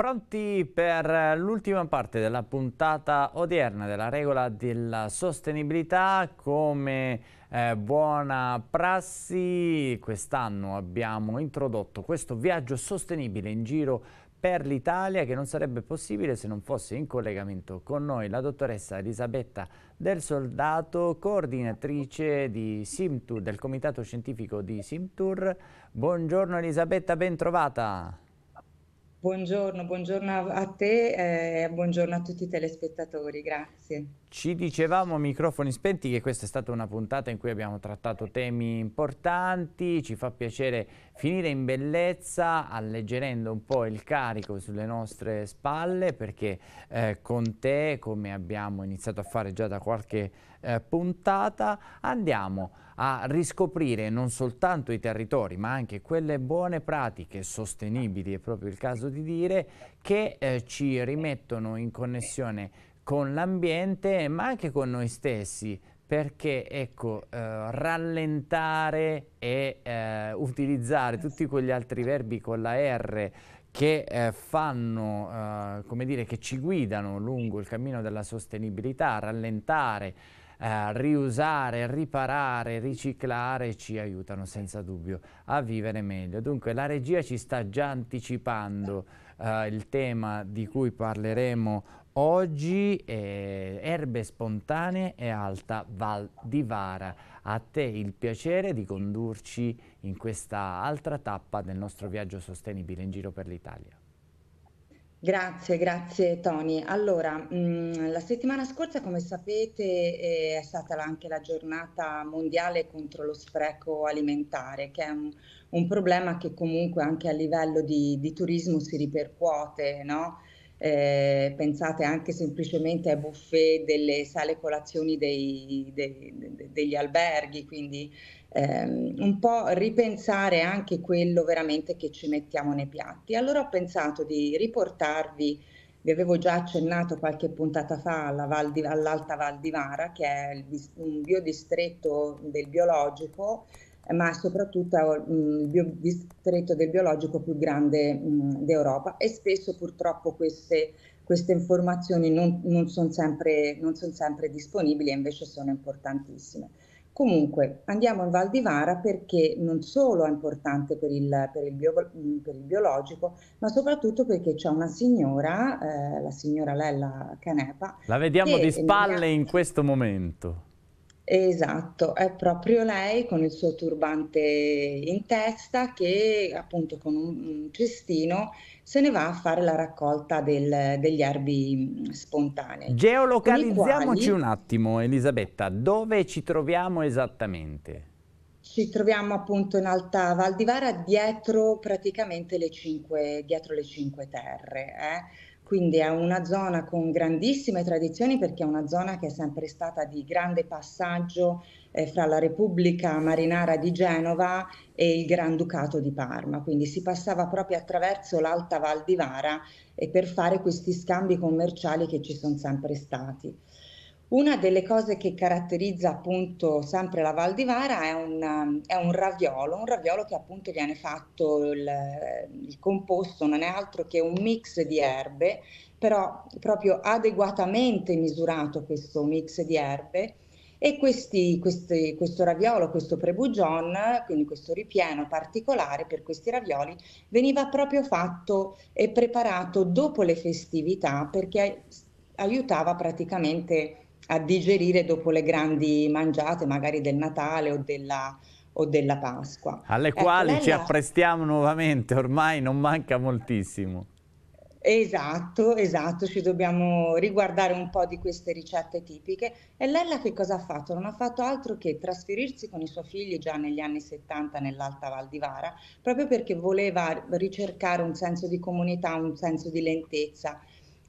Pronti per l'ultima parte della puntata odierna della regola della sostenibilità come eh, buona prassi quest'anno abbiamo introdotto questo viaggio sostenibile in giro per l'Italia che non sarebbe possibile se non fosse in collegamento con noi la dottoressa Elisabetta del Soldato, coordinatrice di Simtur, del comitato scientifico di Simtour. Buongiorno Elisabetta, ben trovata. Buongiorno, buongiorno a te eh, e buongiorno a tutti i telespettatori, grazie. Ci dicevamo a microfoni spenti che questa è stata una puntata in cui abbiamo trattato temi importanti, ci fa piacere finire in bellezza alleggerendo un po' il carico sulle nostre spalle perché eh, con te, come abbiamo iniziato a fare già da qualche tempo, eh, puntata andiamo a riscoprire non soltanto i territori ma anche quelle buone pratiche sostenibili, è proprio il caso di dire, che eh, ci rimettono in connessione con l'ambiente ma anche con noi stessi perché ecco, eh, rallentare e eh, utilizzare tutti quegli altri verbi con la R che eh, fanno, eh, come dire, che ci guidano lungo il cammino della sostenibilità, rallentare, eh, riusare, riparare, riciclare ci aiutano senza dubbio a vivere meglio. Dunque la regia ci sta già anticipando eh, il tema di cui parleremo oggi, eh, erbe spontanee e alta Val di Vara. A te il piacere di condurci in questa altra tappa del nostro viaggio sostenibile in giro per l'Italia. Grazie, grazie Tony. Allora, mh, mm, la settimana scorsa, come sapete, eh, è stata anche la giornata mondiale contro lo spreco alimentare, che è un, un problema che comunque anche a livello di, di turismo si ripercuote, no? eh, pensate anche semplicemente ai buffet delle sale colazioni dei, dei, degli alberghi, quindi ehm, un po' ripensare anche quello veramente che ci mettiamo nei piatti. Allora ho pensato di riportarvi, vi avevo già accennato qualche puntata fa alla Val di, all'Alta Val di Vara, che è il, un biodistretto del biologico eh, ma soprattutto eh, il bio- distretto del biologico più grande mh, d'Europa e spesso purtroppo queste, queste informazioni non, non sono sempre, son sempre, disponibili e invece sono importantissime. Comunque andiamo in Val di Vara perché non solo è importante per il, per il, bio, per il biologico, ma soprattutto perché c'è una signora, eh, la signora Lella Canepa. La vediamo di spalle in questo momento. Esatto, è proprio lei con il suo turbante in testa che appunto con un cestino se ne va a fare la raccolta del, degli erbi spontanei. Geolocalizziamoci quali... un attimo Elisabetta, dove ci troviamo esattamente? Ci troviamo appunto in Alta Val di Vara dietro praticamente le cinque, dietro le cinque terre. Eh? quindi è una zona con grandissime tradizioni perché è una zona che è sempre stata di grande passaggio eh, fra la Repubblica Marinara di Genova e il Granducato di Parma, quindi si passava proprio attraverso l'Alta Val di Vara eh, per fare questi scambi commerciali che ci sono sempre stati. Una delle cose che caratterizza appunto sempre la Val di Vara è, una, è un raviolo, un raviolo che appunto viene fatto il, il composto, non è altro che un mix di erbe, però proprio adeguatamente misurato questo mix di erbe e questi, questi, questo raviolo, questo prebugion, quindi questo ripieno particolare per questi ravioli, veniva proprio fatto e preparato dopo le festività perché aiutava praticamente a digerire dopo le grandi mangiate, magari del Natale o della, o della Pasqua. Alle ecco, quali ci la... apprestiamo nuovamente, ormai non manca moltissimo. Esatto, esatto, ci dobbiamo riguardare un po' di queste ricette tipiche. E Lella che cosa ha fatto? Non ha fatto altro che trasferirsi con i suoi figli già negli anni 70 nell'Alta Val di Vara, proprio perché voleva ricercare un senso di comunità, un senso di lentezza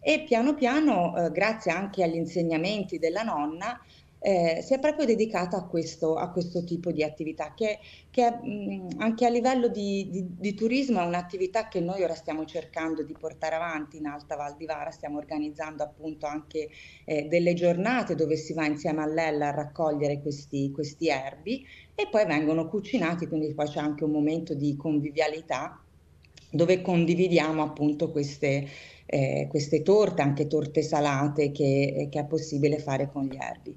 e piano piano, eh, grazie anche agli insegnamenti della nonna, eh, si è proprio dedicata a questo, a questo tipo di attività, che, che mh, mm, anche a livello di, di, di turismo è un'attività che noi ora stiamo cercando di portare avanti in Alta Val di Vara, stiamo organizzando appunto anche eh, delle giornate dove si va insieme all'Ella a raccogliere questi, questi erbi e poi vengono cucinati, quindi poi c'è anche un momento di convivialità dove condividiamo appunto queste, eh, queste torte, anche torte salate che, eh, che, è possibile fare con gli erbi.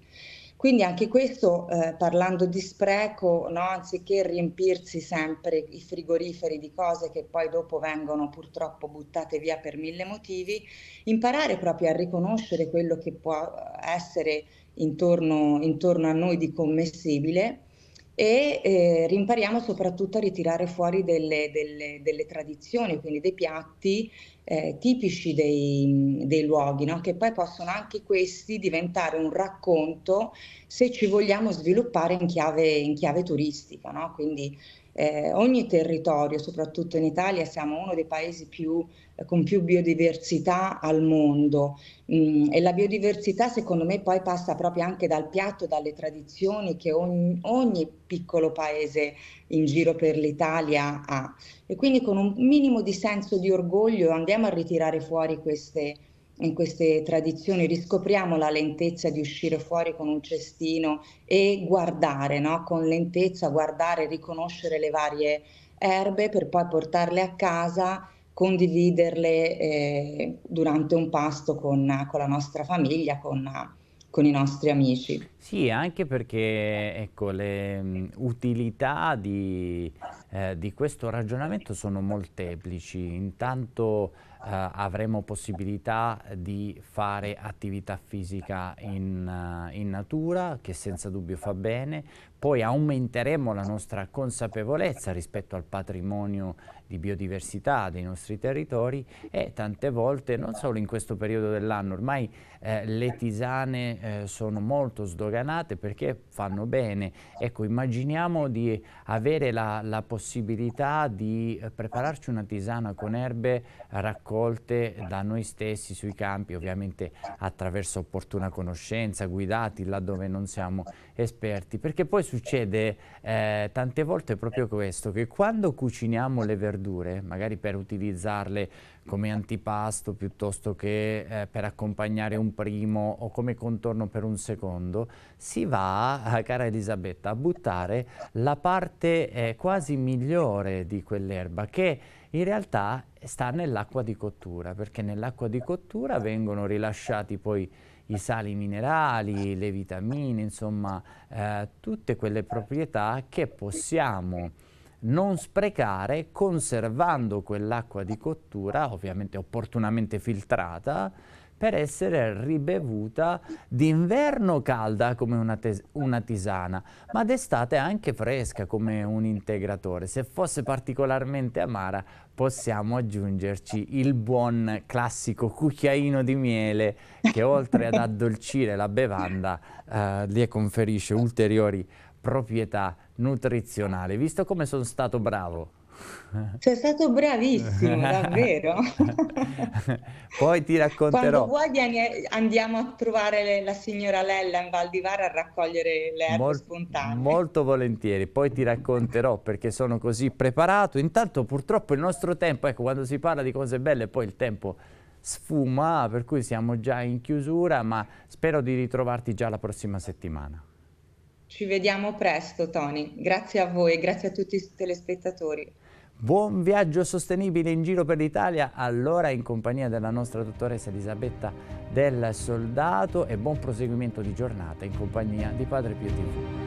Quindi anche questo, eh, parlando di spreco, no? anziché riempirsi sempre i frigoriferi di cose che poi dopo vengono purtroppo buttate via per mille motivi, imparare proprio a riconoscere quello che può essere intorno, intorno a noi di commessibile, e eh, rimpariamo soprattutto a ritirare fuori delle, delle, delle tradizioni, quindi dei piatti eh, tipici dei, dei luoghi, no? che poi possono anche questi diventare un racconto se ci vogliamo sviluppare in chiave, in chiave turistica. No? Quindi eh, ogni territorio, soprattutto in Italia, siamo uno dei paesi più, eh, con più biodiversità al mondo mm, e la biodiversità secondo me poi passa proprio anche dal piatto, dalle tradizioni che ogni, ogni piccolo paese in giro per l'Italia ha e quindi con un minimo di senso di orgoglio andiamo a ritirare fuori queste in queste tradizioni, riscopriamo la lentezza di uscire fuori con un cestino e guardare no? con lentezza, guardare, riconoscere le varie erbe per poi portarle a casa, condividerle eh, durante un pasto con, con la nostra famiglia, con, con i nostri amici. Sì, anche perché ecco, le mh, utilità di, eh, di, questo ragionamento sono molteplici. Intanto eh, avremo possibilità di fare attività fisica in, eh, in natura, che senza dubbio fa bene, poi aumenteremo la nostra consapevolezza rispetto al patrimonio di biodiversità dei nostri territori e tante volte, non solo in questo periodo dell'anno, ormai eh, le tisane eh, sono molto sdoganate, organate perché fanno bene. Ecco, immaginiamo di avere la, la possibilità di eh, prepararci una tisana con erbe raccolte da noi stessi sui campi, ovviamente attraverso opportuna conoscenza, guidati laddove non siamo esperti, perché poi succede eh, tante volte proprio questo, che quando cuciniamo le verdure, magari per utilizzarle come antipasto piuttosto che eh, per accompagnare un primo o come contorno per un secondo, si va, eh, cara Elisabetta, a buttare la parte eh, quasi migliore di quell'erba che in realtà sta nell'acqua di cottura, perché nell'acqua di cottura vengono rilasciati poi i sali minerali, le vitamine, insomma eh, tutte quelle proprietà che possiamo non sprecare conservando quell'acqua di cottura, ovviamente opportunamente filtrata, per essere ribevuta d'inverno calda come una, una, tisana, ma d'estate anche fresca come un integratore. Se fosse particolarmente amara possiamo aggiungerci il buon classico cucchiaino di miele che oltre ad addolcire la bevanda eh, le conferisce ulteriori proprietà nutrizionale, visto come sono stato bravo. Sei stato bravissimo, davvero. Poi ti racconterò. Quando vuoi andiamo a trovare la signora Lella in Val di Vara a raccogliere le erbe Mol- spontanee. Molto volentieri, poi ti racconterò perché sono così preparato. Intanto purtroppo il nostro tempo, ecco, quando si parla di cose belle poi il tempo sfuma, per cui siamo già in chiusura, ma spero di ritrovarti già la prossima settimana. Ci vediamo presto, Tony. Grazie a voi, grazie a tutti i telespettatori. Buon viaggio sostenibile in giro per l'Italia, allora in compagnia della nostra dottoressa Elisabetta del Soldato e buon proseguimento di giornata in compagnia di Padre Pio TV.